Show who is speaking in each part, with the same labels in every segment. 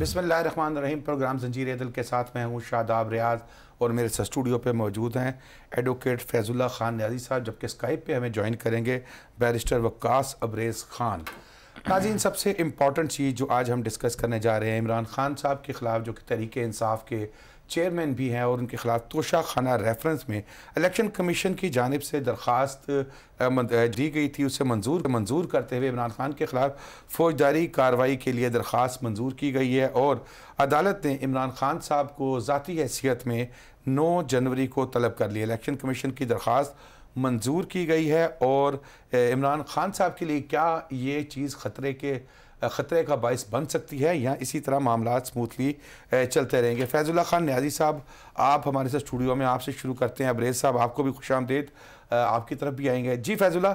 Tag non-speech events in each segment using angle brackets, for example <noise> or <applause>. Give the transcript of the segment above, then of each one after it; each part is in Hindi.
Speaker 1: बिसमान रहीम प्रोग्राम जंजीर दिल के साथ मैं हूँ शादाब रियाज और मेरे साथ स्टूडियो पे मौजूद हैं एडवोकेट फैज़ुल्ला ख़ान न्याजी साहब जबकि स्काइप पे हमें ज्वाइन करेंगे बैरिस्टर वक्स अब्रेज़ ख़ान नाजीन सबसे इम्पॉर्टेंट चीज़ जो आज हम डिस्कस करने जा रहे हैं इमरान खान साहब के ख़िलाफ़ जो कि तहरीक इंसाफ के चेयरमैन भी हैं और उनके खिलाफ तोशा खाना रेफरेंस में इलेक्शन कमीशन की जानब से दरख्वास्त दी गई थी उसे मंजूर मंजूर करते हुए इमरान खान के खिलाफ फौजदारी कार्रवाई के लिए दरख्वास्त मंजूर की गई है और अदालत ने इमरान खान साहब को ज़ाती हैसियत में नौ जनवरी को तलब कर लिया इलेक्शन कमीशन की दरख्वास्त मंजूर की गई है और इमरान खान साहब के लिए क्या ये चीज़ ख़तरे के ख़तरे का बायस बन सकती है या इसी तरह मामला स्मूथली चलते रहेंगे फैज़ुल्ला ख़ान न्याजी साहब आप हमारे साथ स्टूडियो में आपसे शुरू करते हैं अब्रेज साहब आपको भी खुश आमदेद आपकी तरफ भी आएंगे जी फैजुल्ला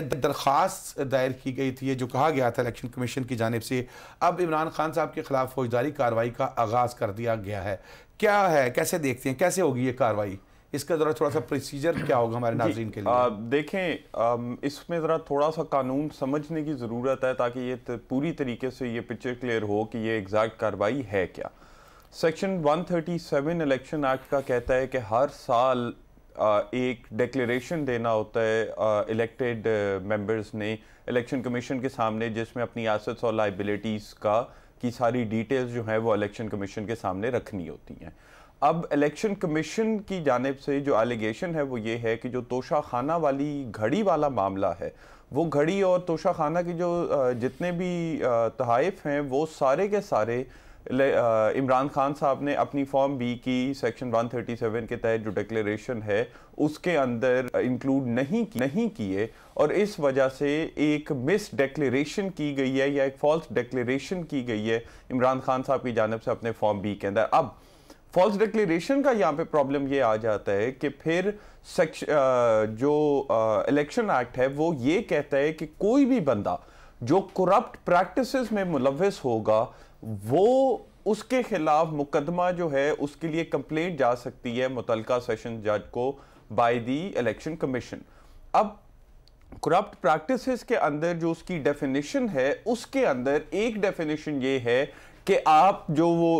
Speaker 1: दरख्वास्त दायर की गई थी ये जो कहा गया था इलेक्शन कमीशन की जानब से अब इमरान खान साहब के खिलाफ फौजदारी कार्रवाई का आगाज़ कर दिया गया है क्या
Speaker 2: है कैसे देखते हैं कैसे होगी ये कार्रवाई इसका ज़रा थोड़ा सा प्रोसीजर क्या होगा हमारे नाजरन के लिए आ, देखें इसमें ज़रा थोड़ा सा कानून समझने की ज़रूरत है ताकि ये पूरी तरीके से ये पिक्चर क्लियर हो कि ये एग्जैक्ट कार्रवाई है क्या सेक्शन 137 इलेक्शन एक्ट का कहता है कि हर साल आ, एक डिक्लेरेशन देना होता है इलेक्टेड मेंबर्स ने इलेक्शन कमीशन के सामने जिसमें अपनी एसेट्स और लाइबिलिटीज़ का की सारी डिटेल्स जो हैं वो इलेक्शन कमीशन के सामने रखनी होती हैं अब इलेक्शन कमीशन की जानब से जो एलिगेशन है वो ये है कि जो तोशा खाना वाली घड़ी वाला मामला है वो घड़ी और तोशा खाना के जो जितने भी तहफ़ हैं वो सारे के सारे इमरान खान साहब ने अपनी फॉर्म बी की सेक्शन 137 के तहत जो डिक्लेरेशन है उसके अंदर इंक्लूड नहीं की, नहीं किए और इस वजह से एक मिस डिक्लेरेशन की गई है या एक फॉल्स डिक्लेरेशन की गई है इमरान खान साहब की जानब से अपने फॉर्म बी के अंदर अब फॉल्स डिक्लेरेशन का यहाँ पे प्रॉब्लम ये आ जाता है कि फिर सेक्श जो इलेक्शन एक्ट है वो ये कहता है कि कोई भी बंदा जो करप्ट प्रैक्टिसेस में मुलविस होगा वो उसके खिलाफ मुकदमा जो है उसके लिए कंप्लेंट जा सकती है मुतलका सेशन जज को बाय दी इलेक्शन कमीशन अब करप्ट प्रैक्टिसेस के अंदर जो उसकी डेफिनेशन है उसके अंदर एक डेफिनेशन ये है कि आप जो वो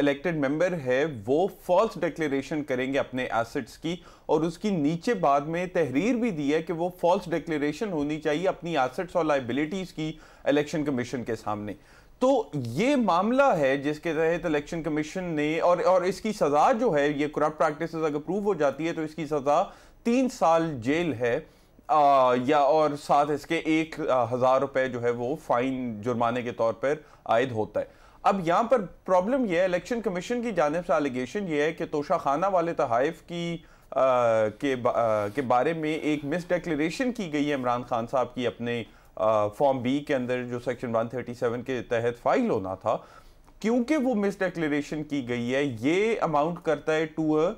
Speaker 2: इलेक्टेड मेंबर है वो फॉल्स डिक्लेरेशन करेंगे अपने एसेट्स की और उसकी नीचे बाद में तहरीर भी दी है कि वो फॉल्स डिक्लेरेशन होनी चाहिए अपनी एसेट्स और लाइबिलिटीज़ की इलेक्शन कमीशन के सामने तो ये मामला है जिसके तहत इलेक्शन कमीशन ने और और इसकी सज़ा जो है ये करप्ट प्रैक्टिस अगर प्रूव हो जाती है तो इसकी सज़ा तीन साल जेल है आ, या और साथ इसके एक हज़ार रुपए जो है वो फाइन जुर्माने के तौर पर आयद होता है अब यहाँ पर प्रॉब्लम यह है इलेक्शन कमीशन की जानब से एलिगेशन ये है कि तोशा खाना वाले तहाइफ की आ, के, बा, आ, के बारे में एक मिस डिक्लेरेशन की गई है इमरान खान साहब की अपने फॉर्म बी के अंदर जो सेक्शन 137 के तहत फाइल होना था क्योंकि वो मिस डिक्लेरेशन की गई है ये अमाउंट करता है to a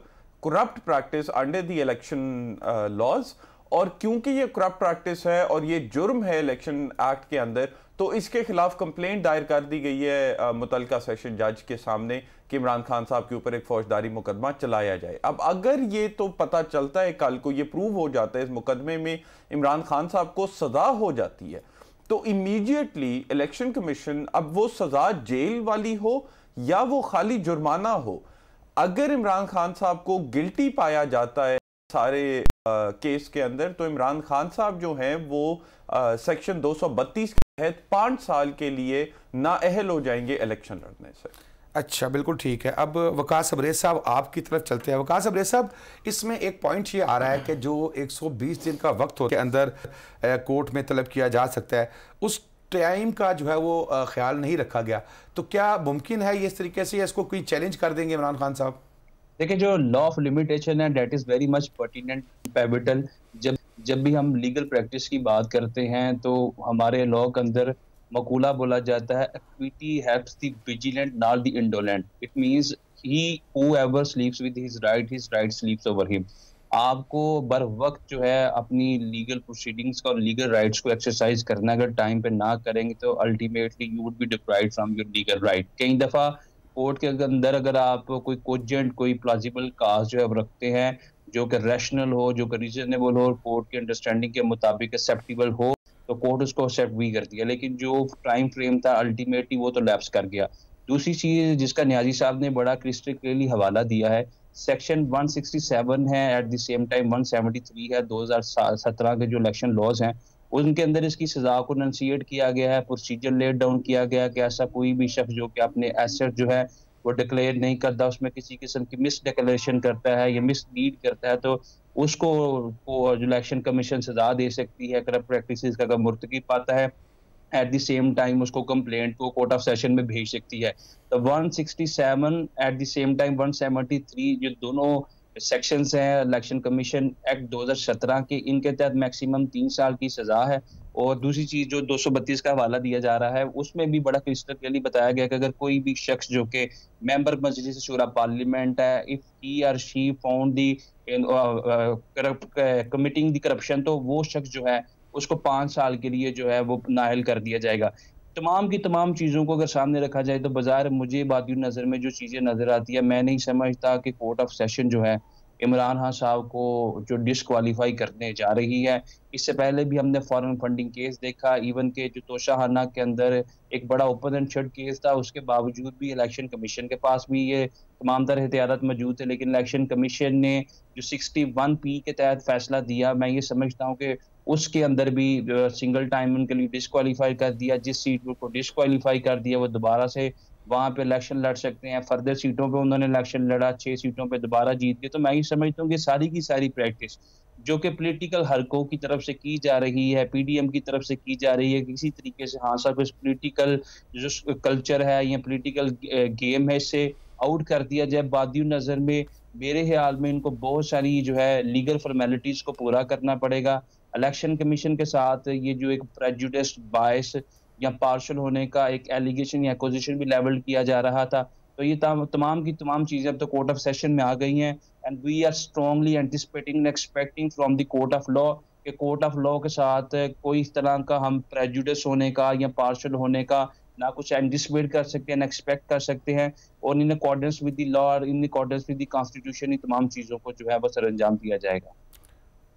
Speaker 2: corrupt practice under the election laws और क्योंकि ये करप्ट प्रैक्टिस है और ये जुर्म है इलेक्शन एक्ट के अंदर तो इसके खिलाफ कंप्लेंट दायर कर दी गई है मुतल सेशन जज के सामने कि इमरान खान साहब के ऊपर एक फौजदारी मुकदमा चलाया जाए अब अगर ये तो पता चलता है कल को ये प्रूव हो जाता है इस मुकदमे में इमरान खान साहब को सजा हो जाती है तो इमीडिएटली इलेक्शन कमीशन अब वो सजा जेल वाली हो या वो खाली जुर्माना हो अगर इमरान खान साहब को गिल्टी पाया जाता है सारे केस के अंदर तो इमरान खान साहब जो हैं वो दो सेक्शन 232 के तहत पाँच साल के लिए नाअहल हो जाएंगे इलेक्शन लड़ने से
Speaker 1: अच्छा बिल्कुल ठीक है अब वकास अबरेज साहब आपकी तरफ चलते हैं वकास अबरेज साहब इसमें एक पॉइंट ये आ रहा है कि जो 120 दिन का वक्त हो के अंदर कोर्ट में तलब किया जा सकता है उस टाइम का जो है वो ख्याल नहीं रखा गया तो क्या मुमकिन है ये इस तरीके से इसको कोई चैलेंज कर देंगे इमरान खान साहब देखिए जो लॉ ऑफ लिमिटेशन है that is very much pertinent pivotal
Speaker 3: जब जब भी हम लीगल प्रैक्टिस की बात करते हैं तो हमारे लॉ के अंदर मकूला बोला जाता है equity helps the vigilant not the indolent it means he whoever sleeps with his right his right sleeps over him आपको बर वक्त जो है अपनी लीगल प्रोसीडिंग्स का और लीगल राइट्स को एक्सरसाइज करना अगर टाइम पे ना करेंगे तो ultimately you would be deprived from your legal right कई दफ़ा कोर्ट के अंदर अगर आप कोई कोजेंट कोई प्लाजिबल काज जो है रखते हैं जो कि रैशनल हो जो कि रीजनेबल हो कोर्ट के अंडरस्टैंडिंग के मुताबिक एक्सेप्टेबल हो तो कोर्ट उसको एक्सेप्ट भी कर दिया लेकिन जो टाइम फ्रेम था अल्टीमेटली वो तो लैप्स कर गया दूसरी चीज जिसका न्याजी साहब ने बड़ा क्रिस्टल क्लियरली हवाला दिया है सेक्शन 167 है एट द सेम टाइम 173 है 2017 के जो इलेक्शन लॉज हैं उनके अंदर इसकी सजा को नंसिएट किया गया है प्रोसीजर लेट डाउन किया गया कि ऐसा कोई भी शख्स जो कि अपने एसेट जो है वो डिक्लेयर नहीं करता उसमें किसी किस्म की मिस डिक्लेरेशन करता है या मिस लीड करता है तो उसको इलेक्शन कमीशन सजा दे सकती है करप्ट प्रैक्टिस का अगर मुर्तकी पाता है एट द सेम टाइम उसको कंप्लेंट को कोर्ट ऑफ सेशन में भेज सकती है तो 167 एट द सेम टाइम 173 जो दोनों सेक्शंस हैं इलेक्शन कमीशन एक्ट 2017 के इनके तहत मैक्सिमम तीन साल की सजा है और दूसरी चीज जो 232 का हवाला दिया जा रहा है उसमें भी बड़ा क्रिस्टल क्लियरली बताया गया कि अगर कोई भी शख्स जो कि मेंबर मजलिस शुरा पार्लियामेंट है if he or she found the committing the corruption तो वो शख्स जो है उसको पांच साल के लिए जो है वो नाहल कर दिया जाएगा तमाम की तमाम चीज़ों को अगर सामने रखा जाए तो बाजार मुझे बादी नज़र में जो चीज़ें नज़र आती है मैं नहीं समझता कि कोर्ट ऑफ सेशन जो है इमरान खान साहब को जो डिसक्वालीफाई करने जा रही है इससे पहले भी हमने फॉरेन फंडिंग केस देखा इवन के जो तोशाहाना के अंदर एक बड़ा ओपन एंड शट केस था उसके बावजूद भी इलेक्शन कमीशन के पास भी ये तमाम तरह एहतियात मौजूद थे लेकिन इलेक्शन कमीशन ने जो सिक्सटी वन पी के तहत फैसला दिया मैं ये समझता हूँ कि उसके अंदर भी सिंगल टाइम उनके लिए डिसक्वालीफाई कर दिया जिस सीट को डिसक्वालीफाई कर दिया वो दोबारा से वहाँ पे इलेक्शन लड़ सकते हैं फर्दर सीटों पे उन्होंने इलेक्शन लड़ा छः सीटों पे दोबारा जीत गए तो मैं ये समझता हूँ कि सारी की सारी प्रैक्टिस जो कि पॉलिटिकल हरकों की तरफ से की जा रही है पीडीएम की तरफ से की जा रही है किसी तरीके से हाँ सब इस पॉलिटिकल जो कल्चर है या पॉलिटिकल गेम है इसे आउट कर दिया जाए बादियों नज़र में मेरे ख्याल में इनको बहुत सारी जो है लीगल फॉर्मेलिटीज़ को पूरा करना पड़ेगा इलेक्शन कमीशन के साथ ये जो एक प्रेजुडिस्ट बायस या पार्शल होने का एक एलिगेशन या एक्विजिशन भी लेवल किया जा रहा था तो ये तमाम की तमाम चीज़ें अब तो कोर्ट ऑफ सेशन में आ गई हैं and we are strongly anticipating and expecting from the court of law के कोर्ट ऑफ लॉ के साथ कोई इस तरह का हम प्रेजुडिस होने का या पार्शल होने का ना कुछ एंटिसिपेट कर सकते हैं ना एक्सपेक्ट कर सकते हैं और in accordance with the law और in accordance with the constitution इन तमाम चीज़ों को जो है वह सर अंजाम दिया जाएगा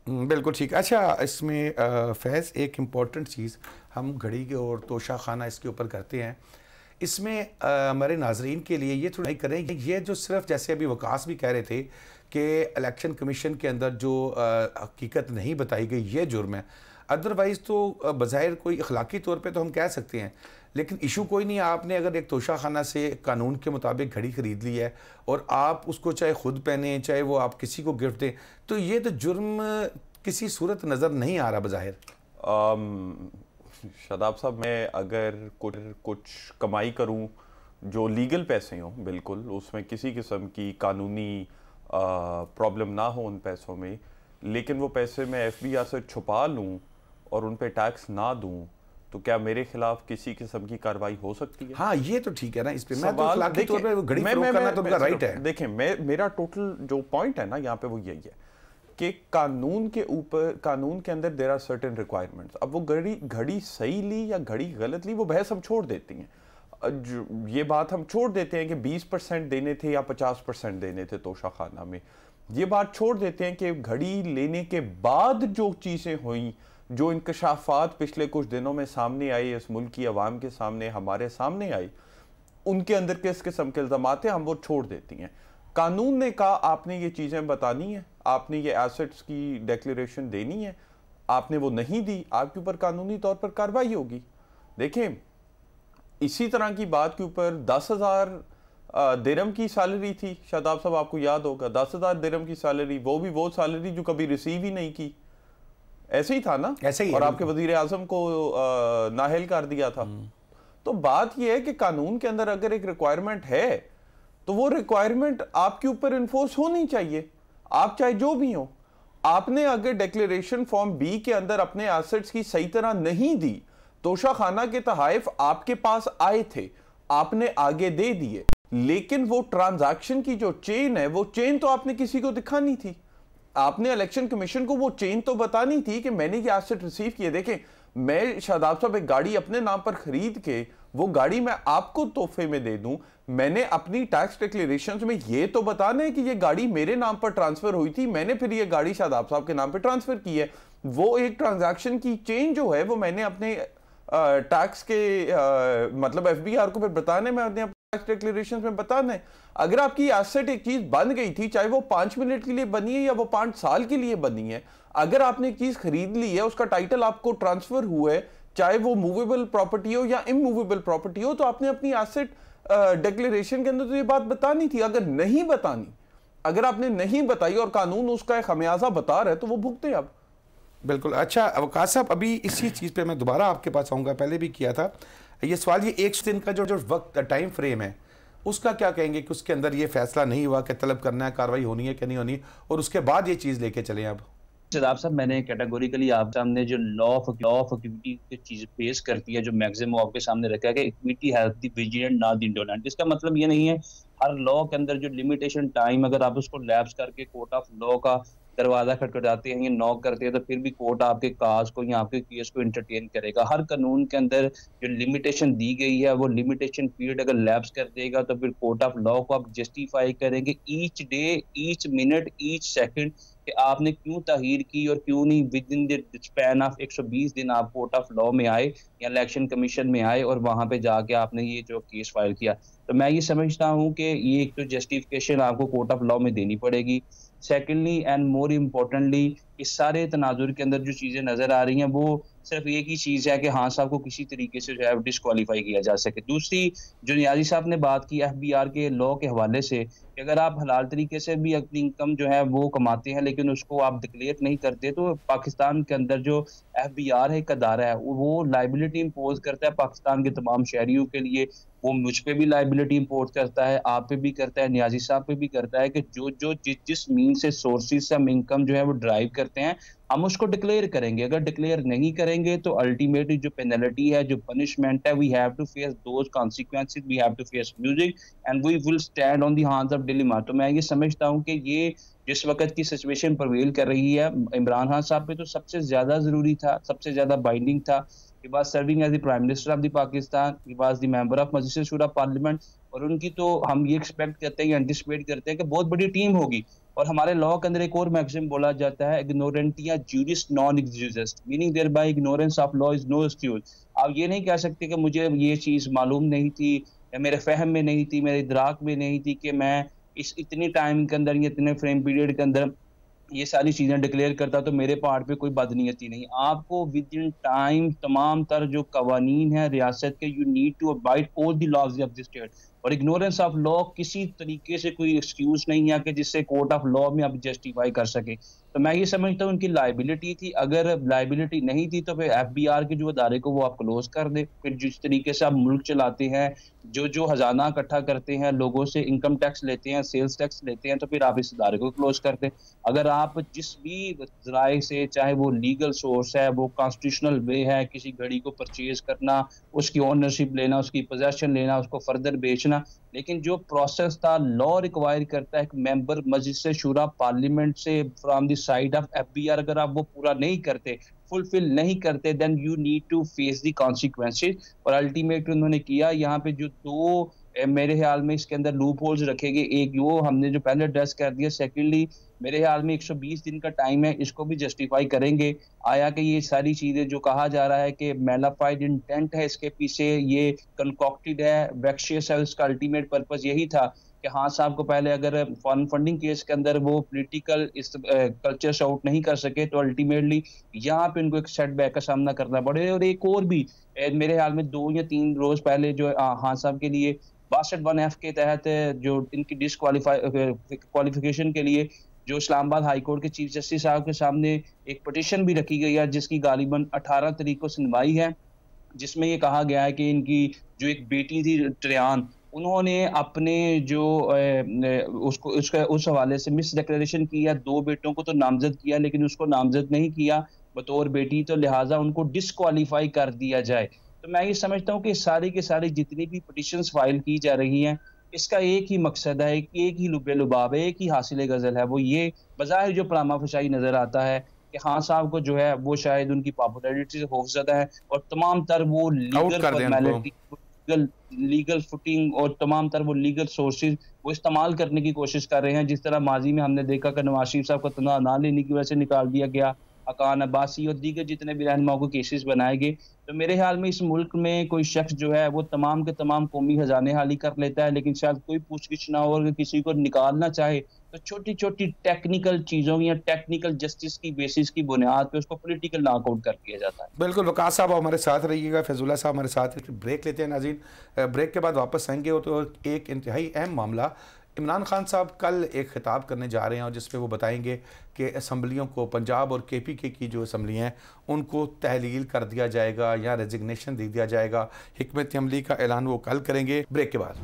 Speaker 1: हम्म, बिल्कुल ठीक अच्छा इसमें फैज़ एक इम्पॉर्टेंट चीज़ हम घड़ी के और तोशा खाना इसके ऊपर करते हैं इसमें हमारे नाजरीन के लिए ये थोड़ा करें कि ये जो सिर्फ जैसे अभी वकास भी कह रहे थे कि इलेक्शन कमीशन के अंदर जो आ, हकीकत नहीं बताई गई ये जुर्म है अदरवाइज़ तो बज़ाहिर कोई अखलाकी तौर पे तो हम कह सकते हैं लेकिन इशू कोई नहीं है आपने अगर एक तोशाखाना से कानून के मुताबिक घड़ी ख़रीद ली है और आप उसको चाहे ख़ुद पहने चाहे वो आप किसी को गिफ्ट दें तो ये तो जुर्म किसी
Speaker 2: सूरत नज़र नहीं आ रहा बज़ाहिर शदाब साहब मैं अगर कुछ कुछ कमाई करूं जो लीगल पैसे हों बिल्कुल उसमें किसी किस्म की कानूनी प्रॉब्लम ना हो उन पैसों में लेकिन वो पैसे मैं एफ बी आर से छुपा लूँ और उन पर टैक्स ना दूँ तो क्या मेरे खिलाफ किसी किस्म की कार्रवाई हो सकती है हाँ ये तो ठीक है ना इस पे मैं तो मैं, तो राइट है देखें मैं मेरा टोटल जो पॉइंट है ना यहाँ पे वो यही है कि कानून के ऊपर कानून के अंदर देर आर सर्टेन रिक्वायरमेंट्स अब वो घड़ी घड़ी सही ली या घड़ी गलत ली वो बहस हम छोड़ देती हैं ये बात हम छोड़ देते हैं कि 20 परसेंट देने थे या 50 परसेंट देने थे तोशा खाना में ये बात छोड़ देते हैं कि घड़ी लेने के बाद जो चीज़ें हुई जो इंकशाफात पिछले कुछ दिनों में सामने आई इस मुल्क की आवाम के सामने हमारे सामने आई उनके अंदर किस किस्म के इल्ज़ाम हैं हम वो छोड़ देती हैं कानून ने कहा आपने ये चीज़ें बतानी हैं आपने ये एसेट्स की डिक्लेरेशन देनी है आपने वो नहीं दी आपके ऊपर कानूनी तौर पर कार्रवाई होगी देखें इसी तरह की बात के ऊपर दस हज़ार दिरम की सैलरी थी शादाब साहब आपको याद होगा दस हज़ार दिरम की सैलरी वो भी वो सैलरी जो कभी रिसीव ही नहीं की ऐसे ही था ना ऐसे ही और आपके वजीर आजम को नाहल कर दिया था हम्म। तो बात यह है कि कानून के अंदर अगर एक रिक्वायरमेंट है तो वो रिक्वायरमेंट आपके ऊपर इन्फोर्स होनी चाहिए आप चाहे जो भी हो आपने अगर डिक्लेरेशन फॉर्म बी के अंदर अपने एसेट्स की सही तरह नहीं दी तोशाखाना के तहफ आपके पास आए थे आपने आगे दे दिए लेकिन वो ट्रांजैक्शन की जो चेन है वो चेन तो आपने किसी को दिखानी थी आपने इलेक्शन कमीशन को वो चेन तो बतानी थी कि मैंने ये एसेट रिसीव किए देखें मैं शादाब साहब एक गाड़ी अपने नाम पर खरीद के वो गाड़ी मैं आपको तोहफे में दे दूं मैंने अपनी टैक्स डिक्लेरेशन में ये तो बताना है कि ये गाड़ी मेरे नाम पर ट्रांसफर हुई थी मैंने फिर ये गाड़ी शादाब साहब के नाम पर ट्रांसफर की है वो एक ट्रांजेक्शन की चेन जो है वो मैंने अपने टैक्स के आ, मतलब एफ को फिर बताने में अपने डिक्लेरेशन में बता दें अगर आपकी एसेट एक चीज बन गई थी चाहे वो पांच मिनट के लिए बनी है या वो पांच साल के लिए बनी है अगर आपने चीज खरीद ली है उसका टाइटल आपको ट्रांसफर हुआ है चाहे वो मूवेबल प्रॉपर्टी हो या इमूवेबल प्रॉपर्टी हो तो आपने अपनी एसेट डिक्लेरेशन के अंदर तो ये बात बतानी थी अगर नहीं बतानी अगर आपने नहीं बताई और कानून उसका एक खमियाजा बता रहा है तो वो भुगते आप
Speaker 1: बिल्कुल अच्छा अवकाश साहब अभी इसी चीज़ पे मैं दोबारा आपके पास आऊँगा पहले भी किया था ये सवाल ये एक दिन का जो जो वक्त टाइम फ्रेम है उसका क्या कहेंगे कि उसके अंदर ये फैसला नहीं हुआ कि तलब करना है कार्रवाई होनी है कि नहीं होनी और उसके बाद ये चीज़ लेके चले आप शदाब साहब मैंने
Speaker 3: कैटेगोरिकली आप सामने जो law of law of equity की चीज पेश करती है जो मैक्सिमम आपके सामने रखा है कि equity has the vigilant not the indolent इसका मतलब ये नहीं है हर लॉ के अंदर जो लिमिटेशन टाइम अगर आप उसको लैब्स करके कोर्ट ऑफ लॉ का दरवाजा हैं है नॉक करते हैं तो फिर भी कोर्ट आपके काज को या आपके केस को इंटरटेन करेगा हर कानून के अंदर जो लिमिटेशन दी गई है वो लिमिटेशन पीरियड अगर लैब्स कर देगा तो फिर कोर्ट ऑफ लॉ को आप जस्टिफाई करेंगे each day each minute each second कि आपने क्यों तहिर की और क्यों नहीं विद इन द ऑफ 120 दिन आप कोर्ट ऑफ लॉ में आए या इलेक्शन कमीशन में आए और वहां पे जाके आपने ये जो केस फाइल किया तो मैं ये समझता हूँ कि ये एक तो जस्टिफिकेशन आपको कोर्ट ऑफ लॉ में देनी पड़ेगी सेकेंडली एंड मोर इम्पोर्टेंटली इस सारे तनाजुर के अंदर जो चीज़ें नज़र आ रही हैं वो सिर्फ एक ही चीज़ है कि हाँ साहब को किसी तरीके से जो है डिसक्वालीफाई किया जा सके दूसरी जो न्याजी साहब ने बात की एफ बी आर के लॉ के हवाले से कि अगर आप हलाल तरीके से भी अपनी इनकम जो है वो कमाते हैं लेकिन उसको आप डिक्लेयर नहीं करते तो पाकिस्तान के अंदर जो एफ बी आर है एक अदारा है वो लाइबिलिटी इम्पोज करता है पाकिस्तान के तमाम शहरीों के लिए वो मुझ पर भी लाइबिलिटी इम्पोज करता है आप पे भी करता है न्याजी साहब पे भी करता है कि जो जो जिस जिस मीन से सोर्सेज से हम इनकम जो है वो ड्राइव करते हैं हम उसको डिक्लेयर करेंगे अगर डिक्लेयर नहीं करेंगे तो अल्टीमेटली जो पेनल्टी है जो पनिशमेंट है we have to face those consequences we have to face music and we will stand on the हाथ ऑफ डिलीमा तो मैं ये समझता हूँ कि ये जिस वक्त की सिचुएशन प्रवेल कर रही है इमरान खान साहब पे तो सबसे ज्यादा जरूरी था सबसे ज्यादा बाइंडिंग था he was serving as the prime minister of the Pakistan he was the member of magistrate shura parliament और उनकी तो हम ये एक्सपेक्ट करते हैं एंटिसिपेट करते हैं कि बहुत बड़ी टीम होगी और हमारे लॉ के अंदर एक और मैक्सिम बोला जाता है इग्नोरेंटिया जूरिस नॉन एग्जूस meaning thereby ignorance of law is no excuse आप ये नहीं कह सकते कि मुझे ये चीज़ मालूम नहीं थी मेरे फहम में नहीं थी मेरे इदराक में नहीं थी कि मैं इस इतने टाइम के अंदर या इतने फ्रेम पीरियड के अंदर ये सारी चीज़ें डिक्लेयर करता तो मेरे पार्ट पे कोई बदनीयती नहीं आपको विद इन टाइम तमाम तर जो कवानीन है रियासत के you need to abide all the laws of the state और इग्नोरेंस ऑफ लॉ किसी तरीके से कोई एक्सक्यूज नहीं है कि जिससे कोर्ट ऑफ लॉ में आप जस्टिफाई कर सके तो मैं ये समझता हूँ उनकी लाइबिलिटी थी अगर लाइबिलिटी नहीं थी तो फिर एफ बी आर के जो अदारे को वो आप क्लोज कर दे फिर जिस तरीके से आप मुल्क चलाते हैं जो जो हजाना इकट्ठा करते हैं लोगों से इनकम टैक्स लेते हैं सेल्स टैक्स लेते हैं तो फिर आप इस अदारे को क्लोज कर दे अगर आप जिस भी जराए से चाहे वो लीगल सोर्स है वो कॉन्स्टिट्यूशनल वे है किसी घड़ी को परचेज करना उसकी ओनरशिप लेना उसकी पोजेशन लेना उसको फर्दर बेचना देना लेकिन जो प्रोसेस था लॉ रिक्वायर करता है कि मेंबर मजलिस शुरा पार्लियामेंट से from the side of FBR अगर आप वो पूरा नहीं करते फुलफिल नहीं करते then you need to face the consequences और अल्टीमेट उन्होंने किया यहाँ पे जो दो मेरे ख्याल में इसके अंदर लूप होल्स रखे एक वो हमने जो पहले एड्रेस कर दिया सेकेंडली मेरे ख्याल में 120 दिन का टाइम है इसको भी जस्टिफाई करेंगे आया कि ये सारी चीज़ें जो कहा जा रहा है कि मेलाफाइड इंटेंट है इसके पीछे ये कंकॉक्टेड है वैक्सीय सेल्स का अल्टीमेट पर्पज यही था कि हाँ साहब को पहले अगर फॉरन फंडिंग केस के अंदर वो पोलिटिकल इस कल्चर से आउट नहीं कर सके तो अल्टीमेटली यहाँ पे उनको एक सेटबैक का सामना करना पड़े और एक और भी मेरे ख्याल में दो या तीन रोज पहले जो हाँ साहब के लिए बासठ वन एफ के तहत जो इनकी डिसक्वालीफाई क्वालिफिकेशन के लिए जो इस्लामाबाद हाईकोर्ट के चीफ जस्टिस साहब के सामने एक पटिशन भी रखी गई है जिसकी गालिबन अठारह तरीक को सुनवाई है जिसमें ये कहा गया है कि इनकी जो एक बेटी थी ट्रियान उन्होंने अपने जो उसको उसका उस हवाले से मिस डिक्लेरेशन किया दो बेटों को तो नामजद किया लेकिन उसको नामजद नहीं किया बतौर बेटी तो लिहाजा उनको डिसक्वालीफाई कर दिया जाए तो मैं ये समझता हूँ कि सारी के सारी जितनी भी पटिशन फाइल की जा रही हैं इसका एक ही मकसद है एक ही लुबे लुबाब है एक ही हासिल गज़ल है वो ये बाहर जो पलामा फशाई नज़र आता है कि खान साहब को जो है वो शायद उनकी पॉपुलरिटी से खौफजदा है और तमाम तर वो लीगल लीगल फुटिंग और तमाम तर वो लीगल सोर्सेज वो इस्तेमाल करने की कोशिश कर रहे हैं जिस तरह माजी में हमने देखा कि नवाज शरीफ साहब को तनाव ना लेने की वजह से निकाल दिया गया अकान अब्बासी और दीगर जितने भी रहनुमाओं को केसेस बनाए गए तो मेरे ख्याल में इस मुल्क में कोई शख्स जो है वो तमाम के तमाम कौमी खजाने हाली कर लेता है लेकिन शायद कोई पूछगिछ ना हो अगर किसी को निकालना चाहे तो छोटी छोटी टेक्निकल चीज़ों या टेक्निकल जस्टिस की बेसिस की बुनियाद पे उसको पॉलिटिकल नॉकआउट कर दिया जाता है
Speaker 1: बिल्कुल वकास साहब हमारे साथ रहिएगा फैजुल्ला साहब हमारे साथ ब्रेक लेते हैं नाजीन ब्रेक के बाद वापस आएंगे तो एक इंतहाई अहम मामला इमरान खान साहब कल एक खिताब करने जा रहे हैं और जिसमें वो बताएंगे कि असम्बलियों को पंजाब और के पी के की जो असम्बलियाँ हैं उनको तहलील कर दिया जाएगा या रेजिग्नेशन दे दिया जाएगा हमत अमली का ऐलान वो कल करेंगे ब्रेक के बाद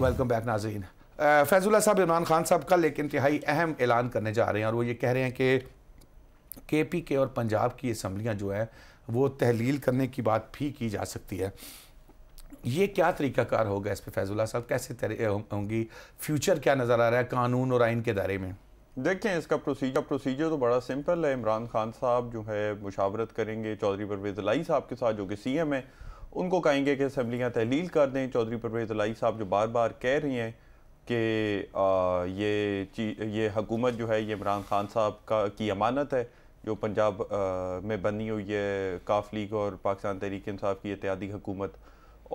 Speaker 1: वेलकम बैक नाजीन फैजुल्ला साहब इमरान खान साहब का लेकिन इंतहाई अहम ऐलान करने जा रहे हैं और वो ये कह रहे हैं कि के पी के और पंजाब की असम्बलियाँ जो है वो तहलील करने की बात भी की जा सकती है ये क्या तरीकाकार होगा इस पर फैजुल्ला साहब कैसे होंगी फ्यूचर क्या नज़र आ रहा है कानून
Speaker 2: और आइन के दायरे में देखें इसका प्रोसीजर प्रोसीजर तो बड़ा सिंपल है इमरान खान साहब जो है मुशावरत करेंगे चौधरी परवेज लाई साहब के साथ जो कि सी एम है उनको कहेंगे कि असम्बलियाँ तहलील कर दें चौधरी परवेज लाई साहब जो बार बार कह रही हैं कि ये ये हकूमत जो है ये इमरान खान साहब का की अमानत है जो पंजाब आ, में बनी हुई है काफ लीग और पाकिस्तान तहरीक इंसाफ की इत्यादि हुकूमत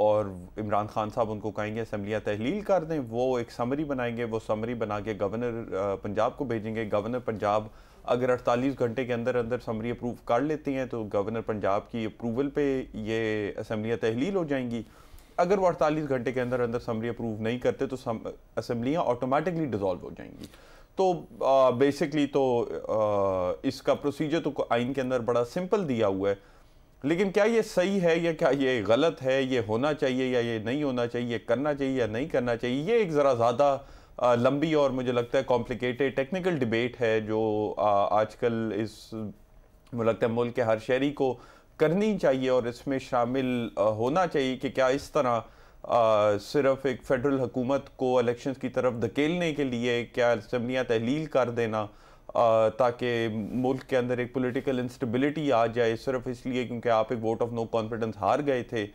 Speaker 2: और इमरान खान साहब उनको कहेंगे असम्बलियाँ तहलील कर दें वो एक समरी बनाएंगे वो समरी बना के गवर्नर पंजाब को भेजेंगे गवर्नर पंजाब अगर 48 घंटे के अंदर अंदर समरी अप्रूव कर लेती हैं तो गवर्नर पंजाब की अप्रूवल पे ये असम्बलियाँ तहलील हो जाएंगी अगर वो अड़तालीस घंटे के अंदर अंदर समरी अप्रूव नहीं करते तो असम्बलियाँ ऑटोमेटिकली डिजॉल्व हो जाएंगी तो बेसिकली तो आ, इसका प्रोसीजर तो आइन के अंदर बड़ा सिंपल दिया हुआ है लेकिन क्या ये सही है या क्या ये गलत है ये होना चाहिए या ये नहीं होना चाहिए करना चाहिए या नहीं करना चाहिए ये एक ज़रा ज़्यादा लंबी और मुझे लगता है कॉम्प्लिकेटेड टेक्निकल डिबेट है जो आजकल इस मुझे लगता है मुल्क के हर शहरी को करनी चाहिए और इसमें शामिल होना चाहिए कि क्या इस तरह सिर्फ एक फेडरल हुकूमत को इलेक्शंस की तरफ धकेलने के लिए क्या असम्बलियाँ तहलील कर देना ताकि मुल्क के अंदर एक पॉलिटिकल इंस्टेबिलिटी आ जाए सिर्फ इसलिए क्योंकि आप एक वोट ऑफ नो कॉन्फिडेंस हार गए थे